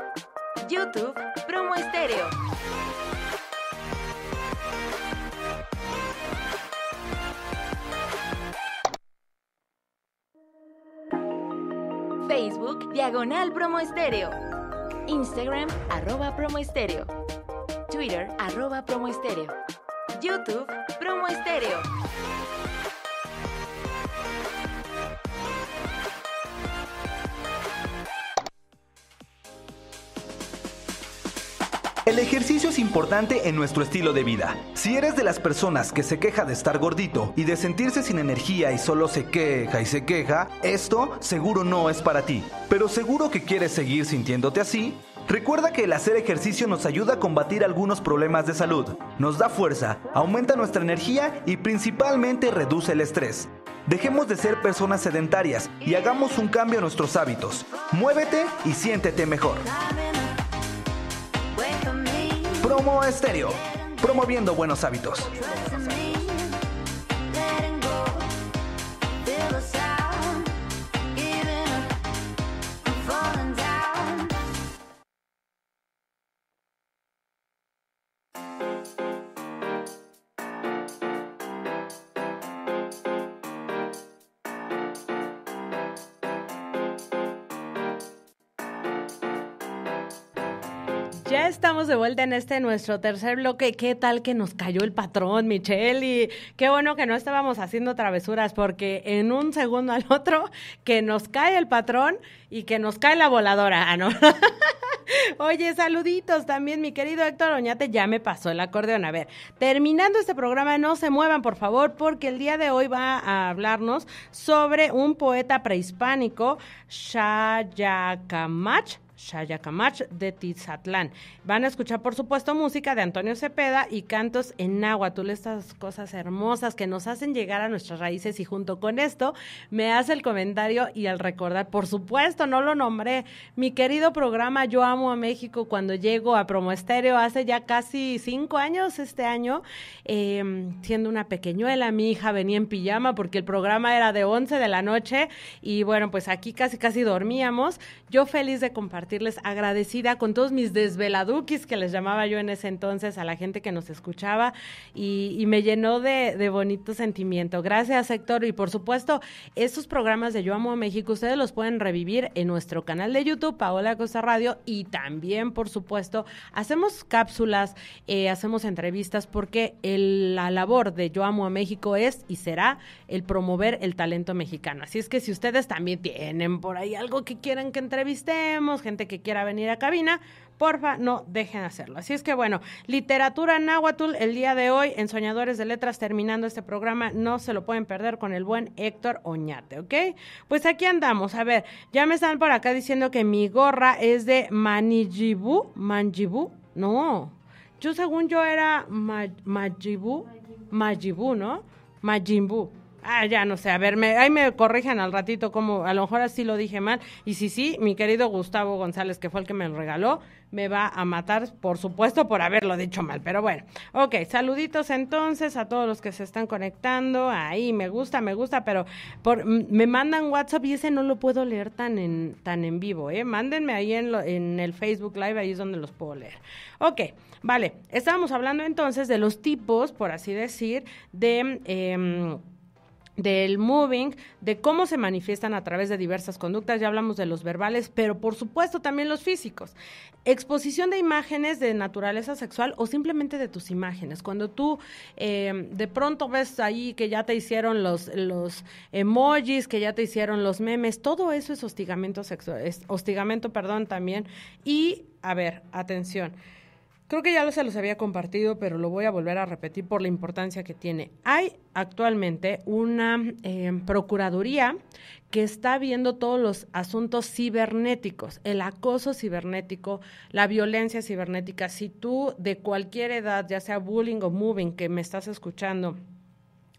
Speaker 1: YouTube, promoestereo. Facebook, diagonal promoestereo. Instagram, arroba promoestereo. Twitter, arroba promoestereo. YouTube, promoestereo.
Speaker 2: El ejercicio es importante en nuestro estilo de vida. Si eres de las personas que se queja de estar gordito y de sentirse sin energía y solo se queja y se queja, esto seguro no es para ti. Pero seguro que quieres seguir sintiéndote así, Recuerda que el hacer ejercicio nos ayuda a combatir algunos problemas de salud, nos da fuerza, aumenta nuestra energía y principalmente reduce el estrés. Dejemos de ser personas sedentarias y hagamos un cambio a nuestros hábitos. Muévete y siéntete mejor. Como Estéreo, promoviendo buenos hábitos.
Speaker 1: Ya estamos de vuelta en este nuestro tercer bloque. ¿Qué tal que nos cayó el patrón, Michelle? Y qué bueno que no estábamos haciendo travesuras, porque en un segundo al otro, que nos cae el patrón y que nos cae la voladora. Ah, Oye, saluditos también, mi querido Héctor Oñate, ya me pasó el acordeón. A ver, terminando este programa, no se muevan, por favor, porque el día de hoy va a hablarnos sobre un poeta prehispánico, Shayacamach Shayakamarch de Tizatlán. Van a escuchar, por supuesto, música de Antonio Cepeda y cantos en agua. le estas cosas hermosas que nos hacen llegar a nuestras raíces. Y junto con esto, me hace el comentario y al recordar, por supuesto, no lo nombré, mi querido programa Yo Amo a México, cuando llego a Estéreo hace ya casi cinco años este año, em, siendo una pequeñuela, mi hija venía en pijama porque el programa era de 11 de la noche y bueno, pues aquí casi casi dormíamos. Yo feliz de compartir agradecida con todos mis desveladuquis que les llamaba yo en ese entonces a la gente que nos escuchaba y, me llenó de, bonito sentimiento. Gracias Héctor y por supuesto estos programas de Yo Amo a México ustedes los pueden revivir en nuestro canal de YouTube Paola Costa Radio y también por supuesto hacemos cápsulas, eh, hacemos entrevistas porque la labor de Yo Amo a México es y será el promover el talento mexicano. Así es que si ustedes también tienen por ahí algo que quieran que entrevistemos, gente que quiera venir a cabina, porfa, no dejen hacerlo. Así es que bueno, literatura Nahuatl, el día de hoy en Soñadores de Letras, terminando este programa, no se lo pueden perder con el buen Héctor Oñate, ¿ok? Pues aquí andamos, a ver, ya me están por acá diciendo que mi gorra es de Manijibú, Manjibú, no, yo según yo era Majibú, Majibú, ¿no? Majimbú. Ah, ya no sé, a ver, ahí me corrijan al ratito como a lo mejor así lo dije mal. Y si sí, mi querido Gustavo González, que fue el que me lo regaló, me va a matar, por supuesto, por haberlo dicho mal. Pero bueno, ok, saluditos entonces a todos los que se están conectando. Ahí, me gusta, me gusta, pero me mandan WhatsApp y ese no lo puedo leer tan en, tan en vivo, ¿eh? Mándenme ahí en, en el Facebook Live, ahí es donde los puedo leer. Ok, vale, estábamos hablando entonces de los tipos, por así decir, de... Em, del moving, de cómo se manifiestan a través de diversas conductas, ya hablamos de los verbales, pero por supuesto también los físicos. Exposición de imágenes de naturaleza sexual o simplemente de tus imágenes. Cuando tú em, de pronto ves ahí que ya te hicieron los, los emojis, que ya te hicieron los memes, todo eso es hostigamiento sexual, hostigamiento, perdón, también. Y, a ver, atención. Creo que ya lo se los había compartido, pero lo voy a volver a repetir por la importancia que tiene. Hay actualmente una em, procuraduría que está viendo todos los asuntos cibernéticos, el acoso cibernético, la violencia cibernética. Si tú de cualquier edad, ya sea bullying o moving, que me estás escuchando,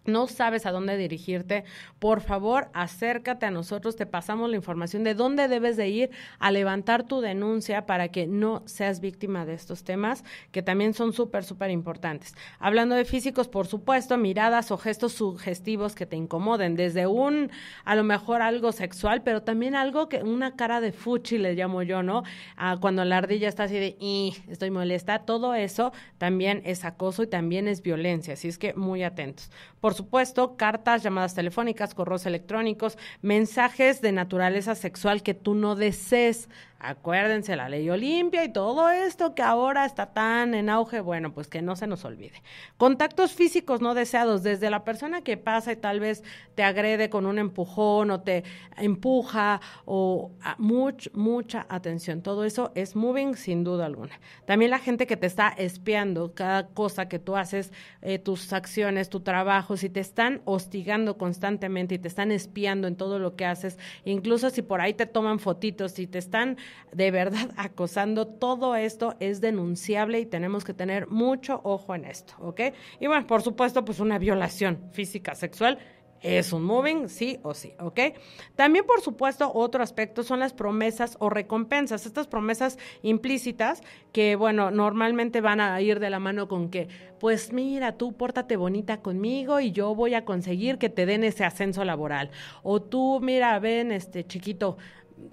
Speaker 1: no sabes a dónde dirigirte, por favor acércate a nosotros, te pasamos la información de dónde debes de ir a levantar tu denuncia para que no seas víctima de estos temas que también son súper, súper importantes. Hablando de físicos, por supuesto, miradas o gestos sugestivos que te incomoden, desde un, a lo mejor algo sexual, pero también algo que una cara de fuchi le llamo yo, ¿no? Ah, cuando la ardilla está así de, y estoy molesta, todo eso también es acoso y también es violencia, así es que muy atentos. Por supuesto, cartas, llamadas telefónicas, correos electrónicos, mensajes de naturaleza sexual que tú no desees acuérdense la ley Olimpia y todo esto que ahora está tan en auge, bueno, pues que no se nos olvide. Contactos físicos no deseados, desde la persona que pasa y tal vez te agrede con un empujón o te empuja o ah, mucha, mucha atención, todo eso es moving sin duda alguna. También la gente que te está espiando cada cosa que tú haces, eh, tus acciones, tu trabajo, si te están hostigando constantemente y te están espiando en todo lo que haces, incluso si por ahí te toman fotitos, si te están de verdad acosando. Todo esto es denunciable y tenemos que tener mucho ojo en esto, ¿ok? Y bueno, por supuesto, pues una violación física, sexual, es un moving, sí o sí, ¿ok? También, por supuesto, otro aspecto son las promesas o recompensas. Estas promesas implícitas que, bueno, normalmente van a ir de la mano con que, pues mira, tú pórtate bonita conmigo y yo voy a conseguir que te den ese ascenso laboral. O tú, mira, ven, este chiquito,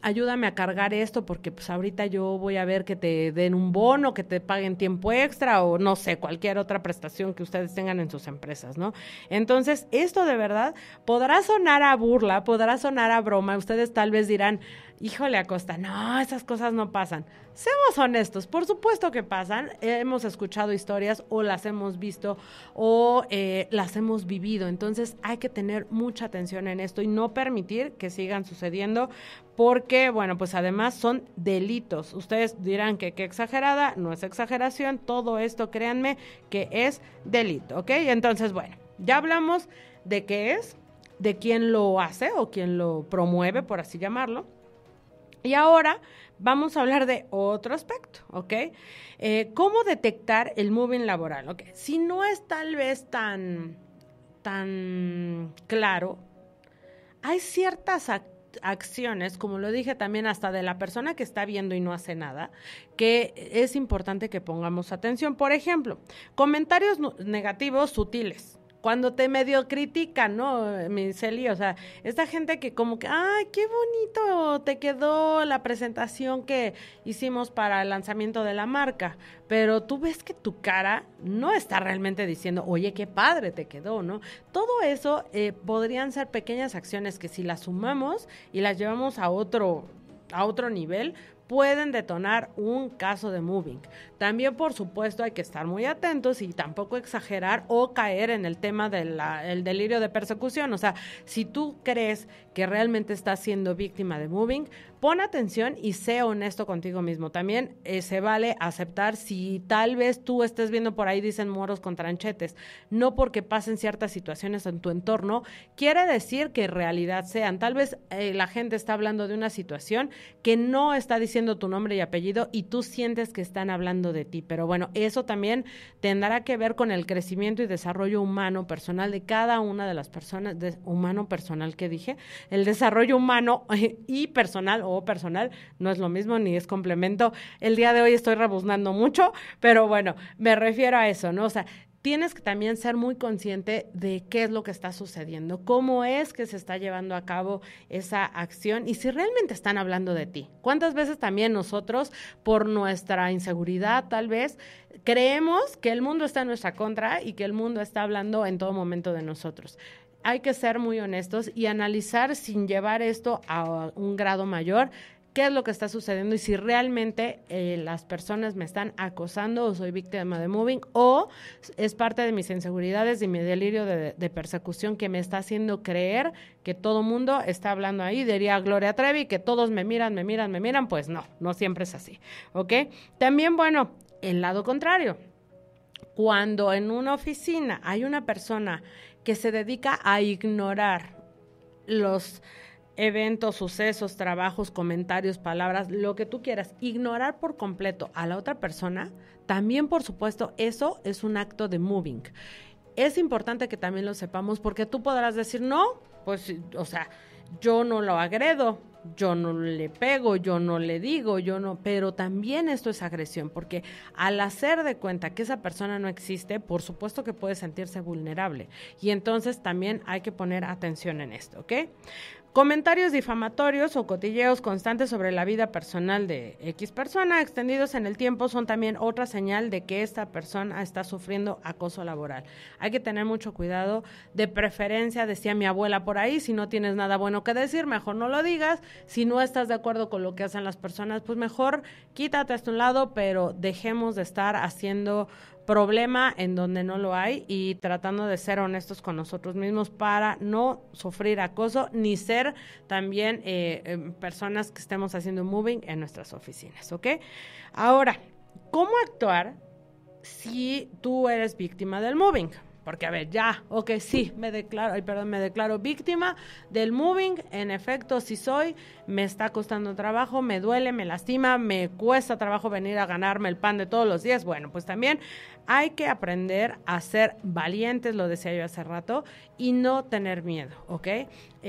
Speaker 1: ayúdame a cargar esto porque pues ahorita yo voy a ver que te den un bono, que te paguen tiempo extra o no sé, cualquier otra prestación que ustedes tengan en sus empresas, ¿no? Entonces, esto de verdad podrá sonar a burla, podrá sonar a broma, ustedes tal vez dirán, híjole Acosta, no, esas cosas no pasan. Seamos honestos, por supuesto que pasan, hemos escuchado historias o las hemos visto o eh, las hemos vivido, entonces hay que tener mucha atención en esto y no permitir que sigan sucediendo porque, bueno, pues además son delitos. Ustedes dirán que qué exagerada, no es exageración, todo esto créanme que es delito, ¿ok? Entonces, bueno, ya hablamos de qué es, de quién lo hace o quién lo promueve, por así llamarlo y ahora vamos a hablar de otro aspecto, ¿ok? Eh, ¿Cómo detectar el moving laboral? Si no es tal vez tan, tan claro, hay ciertas acciones, como lo dije también hasta de la persona que está viendo y no hace nada, que es importante que pongamos atención. Por ejemplo, comentarios negativos sutiles cuando te medio critican, ¿no, Miseli, O sea, esta gente que como que, ay, qué bonito te quedó la presentación que hicimos para el lanzamiento de la marca, pero tú ves que tu cara no está realmente diciendo, oye, qué padre te quedó, ¿no? Todo eso eh, podrían ser pequeñas acciones que si las sumamos y las llevamos a otro a otro nivel, pueden detonar un caso de moving. También, por supuesto, hay que estar muy atentos y tampoco exagerar o caer en el tema del delirio de persecución. O sea, si tú crees que realmente estás siendo víctima de moving, pon atención y sé honesto contigo mismo. También eh, se vale aceptar si tal vez tú estés viendo por ahí, dicen moros con tranchetes, no porque pasen ciertas situaciones en tu entorno, quiere decir que en realidad sean. Tal vez eh, la gente está hablando de una situación que no está diciendo tu nombre y apellido y tú sientes que están hablando de ti. Pero bueno, eso también tendrá que ver con el crecimiento y desarrollo humano personal de cada una de las personas, humano personal que dije, el desarrollo humano y personal o personal, no es lo mismo ni es complemento. El día de hoy estoy rebuznando mucho, pero bueno, me refiero a eso, ¿no? O sea, tienes que también ser muy consciente de qué es lo que está sucediendo, cómo es que se está llevando a cabo esa acción y si realmente están hablando de ti. ¿Cuántas veces también nosotros, por nuestra inseguridad tal vez, creemos que el mundo está en nuestra contra y que el mundo está hablando en todo momento de nosotros? hay que ser muy honestos y analizar sin llevar esto a un grado mayor qué es lo que está sucediendo y si realmente eh, las personas me están acosando o soy víctima de moving o es parte de mis inseguridades y mi delirio de, de persecución que me está haciendo creer que todo mundo está hablando ahí. Diría Gloria Trevi que todos me miran, me miran, me miran. Pues no, no siempre es así. ¿Ok? También, bueno, el lado contrario. Cuando en una oficina hay una persona que se dedica a ignorar los eventos, sucesos, trabajos, comentarios, palabras, lo que tú quieras, ignorar por completo a la otra persona, también por supuesto eso es un acto de moving. Es importante que también lo sepamos porque tú podrás decir, no, pues, o sea, yo no lo agredo, yo no le pego, yo no le digo, yo no, pero también esto es agresión, porque al hacer de cuenta que esa persona no existe, por supuesto que puede sentirse vulnerable. Y entonces también hay que poner atención en esto, ¿ok? Comentarios difamatorios o cotilleos constantes sobre la vida personal de X persona extendidos en el tiempo son también otra señal de que esta persona está sufriendo acoso laboral. Hay que tener mucho cuidado, de preferencia, decía mi abuela por ahí, si no tienes nada bueno que decir, mejor no lo digas, si no estás de acuerdo con lo que hacen las personas, pues mejor quítate a un lado, pero dejemos de estar haciendo problema en donde no lo hay y tratando de ser honestos con nosotros mismos para no sufrir acoso ni ser también eh, em, personas que estemos haciendo moving en nuestras oficinas, ¿ok? Ahora, ¿cómo actuar si tú eres víctima del moving? Porque, a ver, ya, ok, sí, me declaro, ay, perdón, me declaro víctima del moving, en efecto, si soy, me está costando trabajo, me duele, me lastima, me cuesta trabajo venir a ganarme el pan de todos los días. Bueno, pues también hay que aprender a ser valientes, lo decía yo hace rato, y no tener miedo, ¿ok?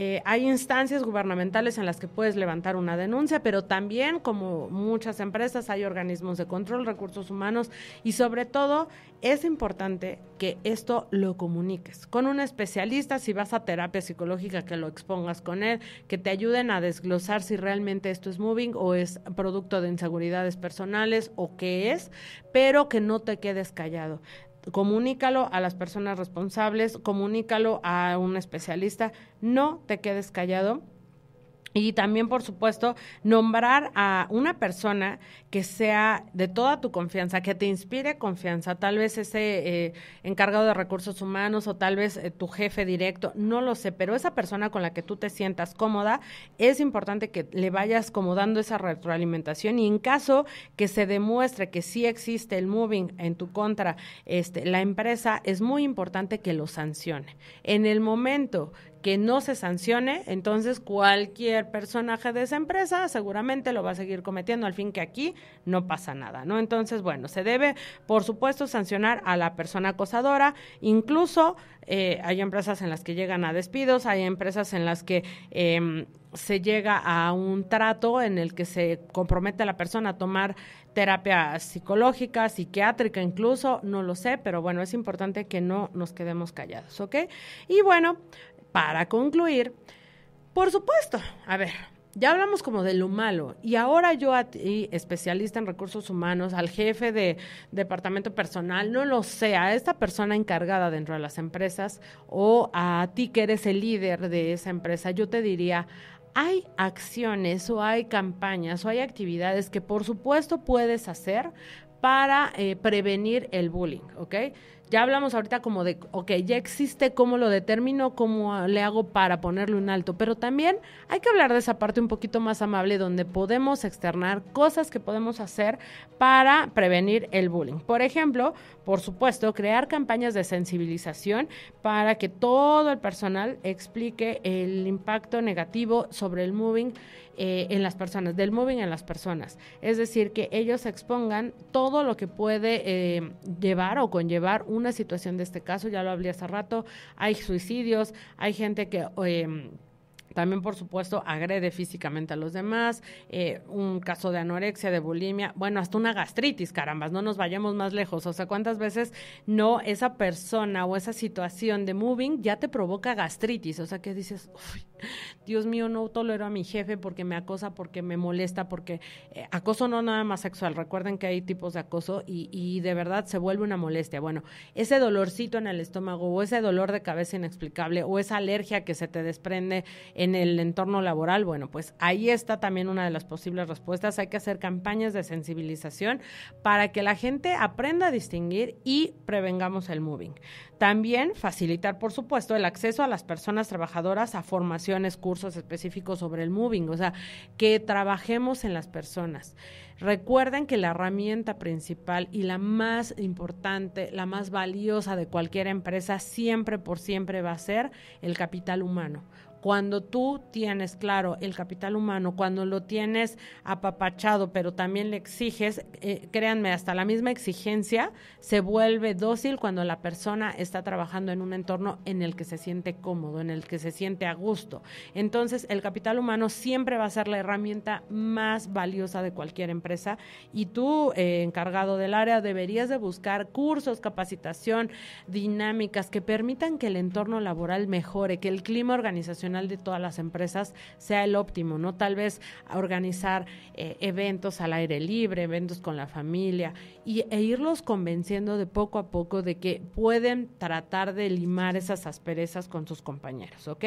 Speaker 1: Eh, hay instancias gubernamentales en las que puedes levantar una denuncia, pero también, como muchas empresas, hay organismos de control, recursos humanos y sobre todo es importante que esto lo comuniques con un especialista, si vas a terapia psicológica, que lo expongas con él, que te ayuden a desglosar si realmente esto es moving o es producto de inseguridades personales o qué es, pero que no te quedes callado comunícalo a las personas responsables, comunícalo a un especialista, no te quedes callado y también, por supuesto, nombrar a una persona que sea de toda tu confianza, que te inspire confianza, tal vez ese eh, encargado de recursos humanos o tal vez eh, tu jefe directo, no lo sé, pero esa persona con la que tú te sientas cómoda, es importante que le vayas como dando esa retroalimentación y en caso que se demuestre que sí existe el moving en tu contra, este, la empresa es muy importante que lo sancione. En el momento que no se sancione, entonces cualquier personaje de esa empresa seguramente lo va a seguir cometiendo, al fin que aquí no pasa nada, ¿no? Entonces, bueno, se debe, por supuesto, sancionar a la persona acosadora, incluso eh, hay empresas en las que llegan a despidos, hay empresas en las que... Em, se llega a un trato en el que se compromete a la persona a tomar terapia psicológica, psiquiátrica incluso, no lo sé, pero bueno, es importante que no nos quedemos callados, ¿ok? Y bueno, para concluir, por supuesto, a ver, ya hablamos como de lo malo y ahora yo a ti, especialista en recursos humanos, al jefe de departamento personal, no lo sé, a esta persona encargada dentro de las empresas o a ti que eres el líder de esa empresa, yo te diría, hay acciones o hay campañas o hay actividades que por supuesto puedes hacer para eh, prevenir el bullying, ¿ok? ya hablamos ahorita como de, ok, ya existe, cómo lo determino, cómo le hago para ponerle un alto, pero también hay que hablar de esa parte un poquito más amable donde podemos externar cosas que podemos hacer para prevenir el bullying. Por ejemplo, por supuesto, crear campañas de sensibilización para que todo el personal explique el impacto negativo sobre el moving eh, en las personas, del moving en las personas. Es decir, que ellos expongan todo lo que puede eh, llevar o conllevar un una situación de este caso, ya lo hablé hace rato, hay suicidios, hay gente que... Em, también, por supuesto, agrede físicamente a los demás, eh, un caso de anorexia, de bulimia, bueno, hasta una gastritis, carambas, no nos vayamos más lejos. O sea, ¿cuántas veces no esa persona o esa situación de moving ya te provoca gastritis? O sea, que dices, Uy, Dios mío, no tolero a mi jefe porque me acosa, porque me molesta, porque eh, acoso no nada más sexual. Recuerden que hay tipos de acoso y, y de verdad se vuelve una molestia. Bueno, ese dolorcito en el estómago o ese dolor de cabeza inexplicable o esa alergia que se te desprende en en el entorno laboral? Bueno, pues ahí está también una de las posibles respuestas. Hay que hacer campañas de sensibilización para que la gente aprenda a distinguir y prevengamos el moving. También facilitar, por supuesto, el acceso a las personas trabajadoras a formaciones, cursos específicos sobre el moving, o sea, que trabajemos en las personas. Recuerden que la herramienta principal y la más importante, la más valiosa de cualquier empresa, siempre por siempre va a ser el capital humano. Cuando tú tienes claro el capital humano, cuando lo tienes apapachado, pero también le exiges, eh, créanme, hasta la misma exigencia se vuelve dócil cuando la persona está trabajando en un entorno en el que se siente cómodo, en el que se siente a gusto. Entonces, el capital humano siempre va a ser la herramienta más valiosa de cualquier empresa y tú, eh, encargado del área, deberías de buscar cursos, capacitación, dinámicas que permitan que el entorno laboral mejore, que el clima organizacional de todas las empresas sea el óptimo, ¿no? Tal vez organizar eh, eventos al aire libre, eventos con la familia y, e irlos convenciendo de poco a poco de que pueden tratar de limar esas asperezas con sus compañeros, ¿ok?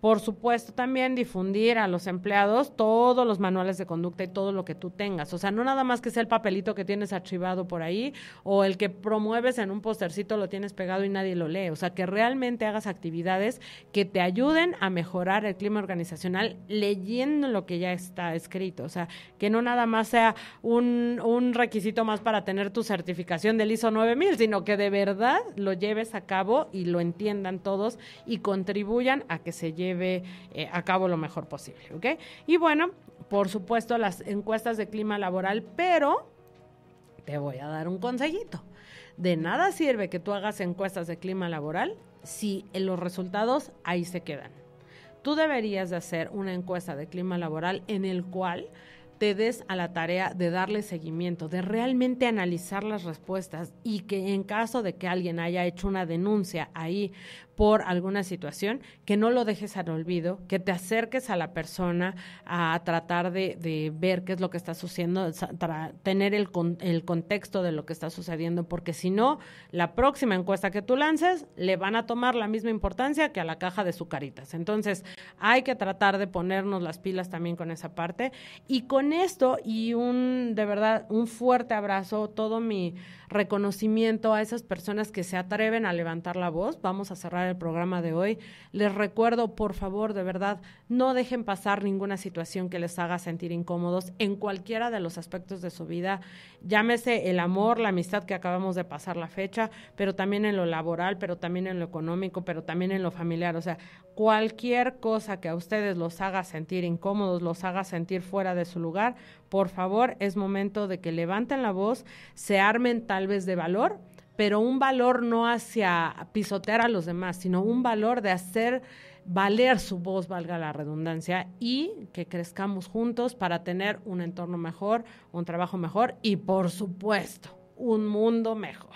Speaker 1: Por supuesto, también difundir a los empleados todos los manuales de conducta y todo lo que tú tengas. O sea, no nada más que sea el papelito que tienes archivado por ahí o el que promueves en un postercito lo tienes pegado y nadie lo lee. O sea, que realmente hagas actividades que te ayuden a mejorar el clima organizacional leyendo lo que ya está escrito. O sea, que no nada más sea un, requisito más para tener tu certificación del ISO 9000, sino que de verdad lo lleves a cabo y lo entiendan todos y contribuyan a que se lleve eh, a cabo lo mejor posible. ¿ok? Y bueno, por supuesto, las encuestas de clima laboral, pero te voy a dar un consejito. De nada sirve que tú hagas encuestas de clima laboral si los resultados ahí se quedan tú deberías de hacer una encuesta de clima laboral en el cual te des a la tarea de darle seguimiento, de realmente analizar las respuestas y que en caso de que alguien haya hecho una denuncia ahí por alguna situación, que no lo dejes al olvido, que te acerques a la persona a tratar de, ver qué es lo que está sucediendo, para tener el, contexto de lo que está sucediendo, porque si no, la próxima encuesta que tú lances le van a tomar la misma importancia que a la caja de sucaritas. Entonces, hay que tratar de ponernos las pilas también con esa parte. Y con esto y un, de verdad, un fuerte abrazo, todo mi reconocimiento a esas personas que se atreven a levantar la voz. Vamos a cerrar el programa de hoy. Les recuerdo, por favor, de verdad, no dejen pasar ninguna situación que les haga sentir incómodos en cualquiera de los aspectos de su vida, llámese el amor, la amistad que acabamos de pasar la fecha, pero también en lo laboral, pero también en lo económico, pero también en lo familiar. O sea, cualquier cosa que a ustedes los haga sentir incómodos, los haga sentir fuera de su lugar, por favor, es momento de que levanten la voz, se armen tal vez de valor pero un valor no hacia pisotear a los demás, sino un valor de hacer valer su voz, valga la redundancia, y que crezcamos juntos para tener un entorno mejor, un trabajo mejor y, por supuesto, un mundo mejor.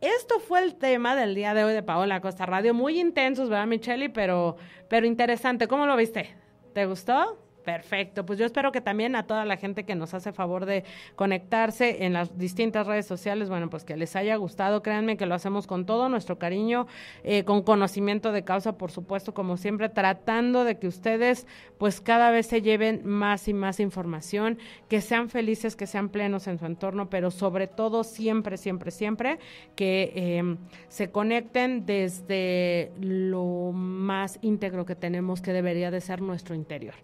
Speaker 1: Esto fue el tema del día de hoy de Paola Costa Radio. Muy intensos, ¿verdad, Micheli? Pero, pero interesante. ¿Cómo lo viste? ¿Te gustó? Perfecto, pues yo espero que también a toda la gente que nos hace favor de conectarse en las distintas redes sociales, bueno, pues que les haya gustado, créanme que lo hacemos con todo nuestro cariño, eh, con conocimiento de causa, por supuesto, como siempre, tratando de que ustedes pues cada vez se lleven más y más información, que sean felices, que sean plenos en su entorno, pero sobre todo siempre, siempre, siempre que em, se conecten desde lo más íntegro que tenemos, que debería de ser nuestro interior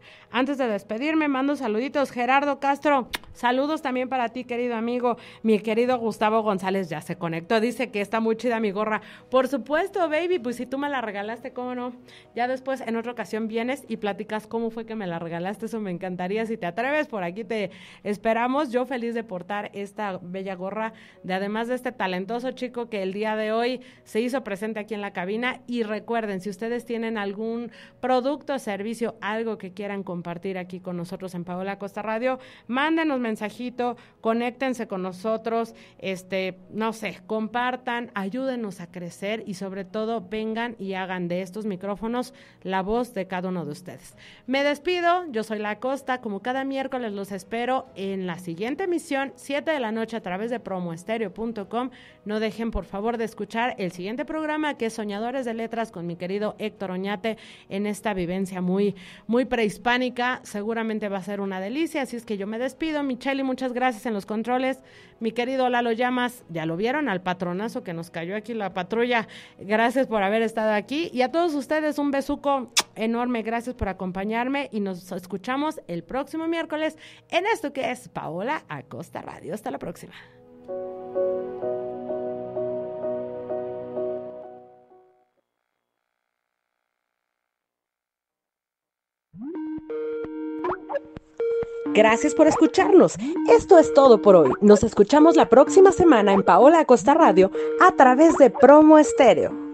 Speaker 1: de despedirme, mando saluditos. Gerardo Castro, saludos también para ti, querido amigo. Mi querido Gustavo González ya se conectó. Dice que está muy chida mi gorra. Por supuesto, baby, pues si tú me la regalaste, ¿cómo no? Ya después, en otra ocasión, vienes y platicas cómo fue que me la regalaste. Eso me encantaría. Si te atreves, por aquí te esperamos. Yo feliz de portar esta bella gorra de además de este talentoso chico que el día de hoy se hizo presente aquí en la cabina. Y recuerden, si ustedes tienen algún producto, servicio, algo que quieran compartir, aquí con nosotros en Paola Costa Radio, mándenos mensajito, conéctense con nosotros, este, no sé, compartan, ayúdenos a crecer y sobre todo vengan y hagan de estos micrófonos la voz de cada uno de ustedes. Me despido, yo soy La Costa, como cada miércoles los espero en la siguiente emisión, 7 de la noche a través de promoestereo.com. No dejen por favor de escuchar el siguiente programa que es Soñadores de Letras con mi querido Héctor Oñate en esta vivencia muy, muy prehispánica seguramente va a ser una delicia, así es que yo me despido. y muchas gracias en los controles. Mi querido Lalo Llamas, ya lo vieron al patronazo que nos cayó aquí la patrulla. Gracias por haber estado aquí. Y a todos ustedes un besuco enorme. Gracias por acompañarme y nos escuchamos el próximo miércoles en esto que es Paola Acosta Radio. Hasta la próxima. Gracias por escucharnos. Esto es todo por hoy. Nos escuchamos la próxima semana en Paola Acosta Radio a través de Promo Estéreo.